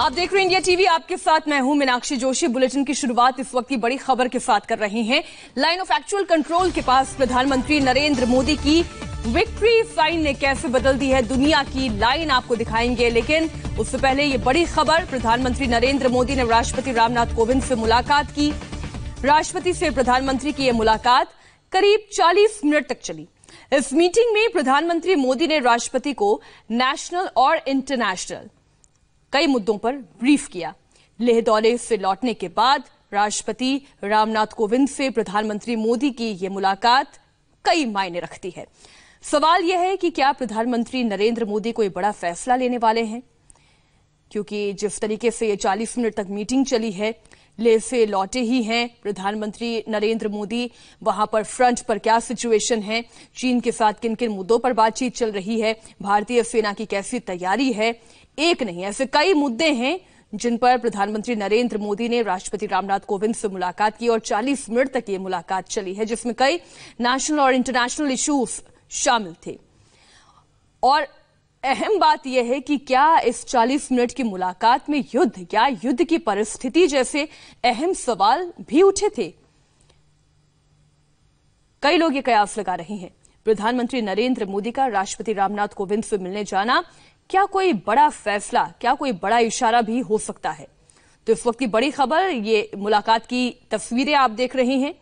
आप देख रहे हैं इंडिया टीवी आपके साथ मैं हूं मीनाक्षी जोशी बुलेटिन की शुरुआत इस वक्त की बड़ी खबर के साथ कर रहे हैं लाइन ऑफ एक्चुअल कंट्रोल के पास प्रधानमंत्री नरेंद्र मोदी की विक्ट्री साइन ने कैसे बदल दी है दुनिया की लाइन आपको दिखाएंगे लेकिन उससे पहले ये बड़ी खबर प्रधानमंत्री नरेंद्र मोदी ने राष्ट्रपति रामनाथ कोविंद से मुलाकात की राष्ट्रपति से प्रधानमंत्री की यह मुलाकात करीब 40 मिनट तक चली इस मीटिंग में प्रधानमंत्री मोदी ने राष्ट्रपति को नेशनल और इंटरनेशनल कई मुद्दों पर ब्रीफ किया लेह दौरे से लौटने के बाद राष्ट्रपति रामनाथ कोविंद से प्रधानमंत्री मोदी की यह मुलाकात कई मायने रखती है सवाल यह है कि क्या प्रधानमंत्री नरेंद्र मोदी कोई बड़ा फैसला लेने वाले हैं क्योंकि जिस तरीके से ये 40 मिनट तक मीटिंग चली है ले से लौटे ही हैं प्रधानमंत्री नरेंद्र मोदी वहां पर फ्रंट पर क्या सिचुएशन है चीन के साथ किन किन मुद्दों पर बातचीत चल रही है भारतीय सेना की कैसी तैयारी है एक नहीं ऐसे कई मुद्दे हैं जिन पर प्रधानमंत्री नरेंद्र मोदी ने राष्ट्रपति रामनाथ कोविंद से मुलाकात की और 40 मिनट तक ये मुलाकात चली है जिसमें कई नेशनल और इंटरनेशनल इश्यूज शामिल थे और अहम बात यह है कि क्या इस 40 मिनट की मुलाकात में युद्ध या युद्ध की परिस्थिति जैसे अहम सवाल भी उठे थे कई लोग ये कयास लगा रहे हैं प्रधानमंत्री नरेंद्र मोदी का राष्ट्रपति रामनाथ कोविंद से मिलने जाना क्या कोई बड़ा फैसला क्या कोई बड़ा इशारा भी हो सकता है तो इस वक्त की बड़ी खबर ये मुलाकात की तस्वीरें आप देख रहे हैं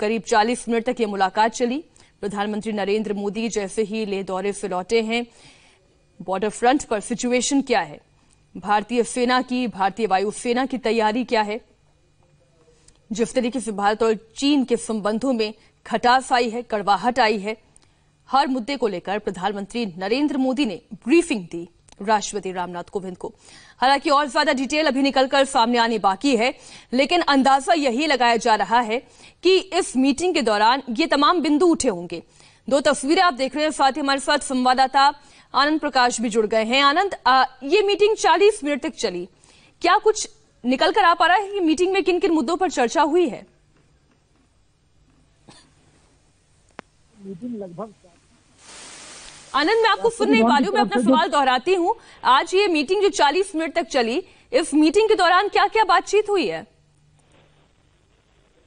करीब 40 मिनट तक ये मुलाकात चली प्रधानमंत्री नरेंद्र मोदी जैसे ही ले दौरे से लौटे हैं बॉर्डर फ्रंट पर सिचुएशन क्या है भारतीय सेना की भारतीय वायुसेना की तैयारी क्या है जिस तरीके से भारत और चीन के संबंधों में खटास आई है कड़वाहट आई है हर मुद्दे को लेकर प्रधानमंत्री नरेंद्र मोदी ने ब्रीफिंग दी राष्ट्रपति रामनाथ कोविंद को हालांकि और ज्यादा डिटेल अभी निकलकर सामने आनी बाकी है लेकिन अंदाजा यही लगाया जा रहा है कि इस मीटिंग के दौरान ये तमाम बिंदु उठे होंगे दो तस्वीरें आप देख रहे हैं साथ ही हमारे साथ संवाददाता आनंद प्रकाश भी जुड़ गए हैं आनंद आ, ये मीटिंग 40 मिनट तक चली क्या कुछ निकल कर आ पा रहा है कि मीटिंग में किन किन मुद्दों पर चर्चा हुई है मीटिंग लगभग आनंद मैं आपको सुन नहीं पा रही हूँ मैं अपना सवाल दोहराती हूँ आज ये मीटिंग जो 40 मिनट तक चली इस मीटिंग के दौरान क्या क्या बातचीत हुई है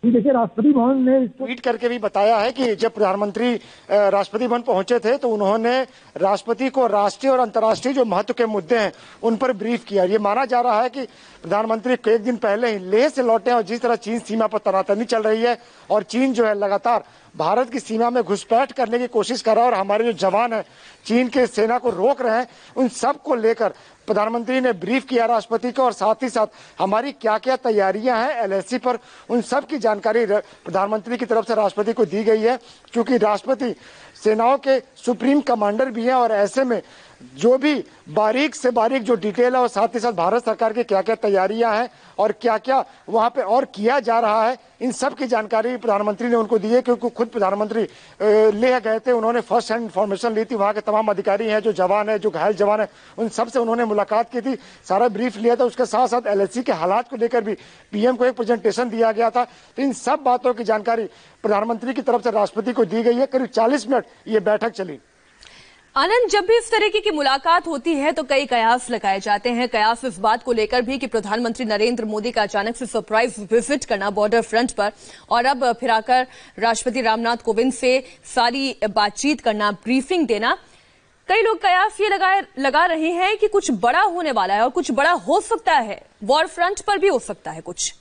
देखिए राष्ट्रपति भवन ने ट्वीट करके भी बताया है कि जब प्रधानमंत्री राष्ट्रपति भवन पहुंचे थे तो उन्होंने राष्ट्रपति को राष्ट्रीय और अंतर्राष्ट्रीय जो महत्व के मुद्दे हैं उन पर ब्रीफ किया ये माना जा रहा है कि प्रधानमंत्री एक दिन पहले ही लेह से लौटे और जिस तरह चीन सीमा पर तनातनी चल रही है और चीन जो है लगातार भारत की सीमा में घुसपैठ करने की कोशिश कर रहा है और हमारे जो जवान है चीन के सेना को रोक रहे हैं उन सब को लेकर प्रधानमंत्री ने ब्रीफ किया राष्ट्रपति को और साथ ही साथ हमारी क्या क्या तैयारियां हैं एलएसी पर उन सब की जानकारी प्रधानमंत्री की तरफ से राष्ट्रपति को दी गई है क्योंकि राष्ट्रपति सेनाओं के सुप्रीम कमांडर भी हैं और ऐसे में जो भी बारीक से बारीक जो डिटेल है और साथ ही साथ भारत सरकार की क्या क्या तैयारियां हैं और क्या क्या वहां पे और किया जा रहा है इन सब की जानकारी प्रधानमंत्री ने उनको दी है क्योंकि खुद प्रधानमंत्री ले गए थे उन्होंने फर्स्ट हैंड इन्फॉर्मेशन ली थी वहाँ के तमाम अधिकारी हैं जो जवान है जो घायल जवान है उन सबसे उन्होंने मुलाकात की थी सारा ब्रीफ लिया था उसके साथ साथ एल के हालात को लेकर भी पीएम को एक प्रेजेंटेशन दिया गया था तो इन सब बातों की जानकारी प्रधानमंत्री की तरफ से राष्ट्रपति को दी गई है करीब चालीस मिनट ये बैठक चली आनंद जब भी इस तरीके की मुलाकात होती है तो कई कयास लगाए जाते हैं कयास इस बात को लेकर भी कि प्रधानमंत्री नरेंद्र मोदी का अचानक से सरप्राइज विजिट करना बॉर्डर फ्रंट पर और अब फिर आकर राष्ट्रपति रामनाथ कोविंद से सारी बातचीत करना ब्रीफिंग देना कई लोग कयास ये लगा लगा रहे हैं कि कुछ बड़ा होने वाला है और कुछ बड़ा हो सकता है वॉर फ्रंट पर भी हो सकता है कुछ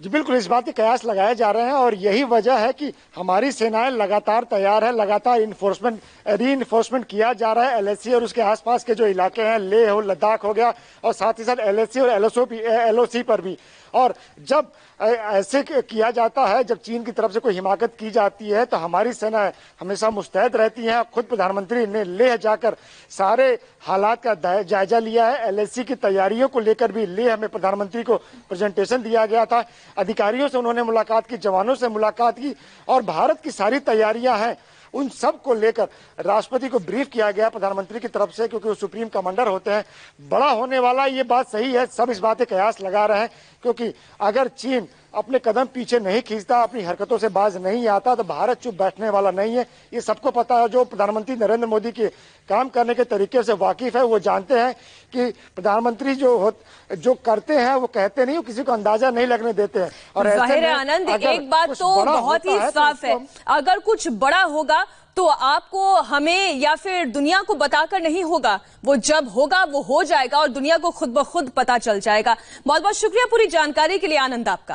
जी बिल्कुल इस बात के कयास लगाए जा रहे हैं और यही वजह है कि हमारी सेनाएं लगातार तैयार है लगातार इन्फोर्समेंट री इन्फोर्समेंट किया जा रहा है एलएसी और उसके आसपास के जो इलाके हैं लेह हो लद्दाख हो गया और साथ ही साथ एलएसी और एलओसी एलओसी पर भी और जब ऐसे किया जाता है जब चीन की तरफ से कोई हिमाकत की जाती है तो हमारी सेना हमेशा मुस्तैद रहती है खुद प्रधानमंत्री ने लेह जाकर सारे हालात का जायजा लिया है एल की तैयारियों को लेकर भी लेह में प्रधानमंत्री को प्रेजेंटेशन दिया गया था अधिकारियों से उन्होंने मुलाकात की जवानों से मुलाकात की और भारत की सारी तैयारियां हैं उन सब को लेकर राष्ट्रपति को ब्रीफ किया गया प्रधानमंत्री की तरफ से क्योंकि वो सुप्रीम कमांडर होते हैं बड़ा होने वाला ये बात सही है सब इस बात के कयास लगा रहे हैं क्योंकि अगर चीन अपने कदम पीछे नहीं खींचता अपनी हरकतों से बाज नहीं आता तो भारत चुप बैठने वाला नहीं है ये सबको पता है जो प्रधानमंत्री नरेंद्र मोदी के काम करने के तरीके से वाकिफ है वो जानते हैं कि प्रधानमंत्री जो हो, जो करते हैं वो कहते नहीं वो किसी को अंदाजा नहीं लगने देते हैं और आनंद एक बात तो बहुत ही तो साफ है अगर कुछ बड़ा होगा तो आपको हमें या फिर दुनिया को बताकर नहीं होगा वो जब होगा वो हो जाएगा और दुनिया को खुद ब खुद पता चल जाएगा बहुत बहुत शुक्रिया पूरी जानकारी के लिए आनंद आपका